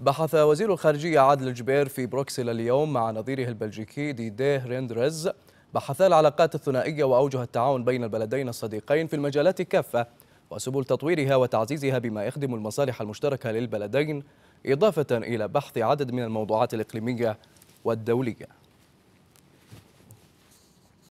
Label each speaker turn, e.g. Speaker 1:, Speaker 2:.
Speaker 1: بحث وزير الخارجية عادل الجبير في بروكسل اليوم مع نظيره البلجيكي ديديه ريندرز بحثا العلاقات الثنائية وأوجه التعاون بين البلدين الصديقين في المجالات كافة وسبل تطويرها وتعزيزها بما يخدم المصالح المشتركة للبلدين إضافة إلى بحث عدد من الموضوعات الإقليمية والدولية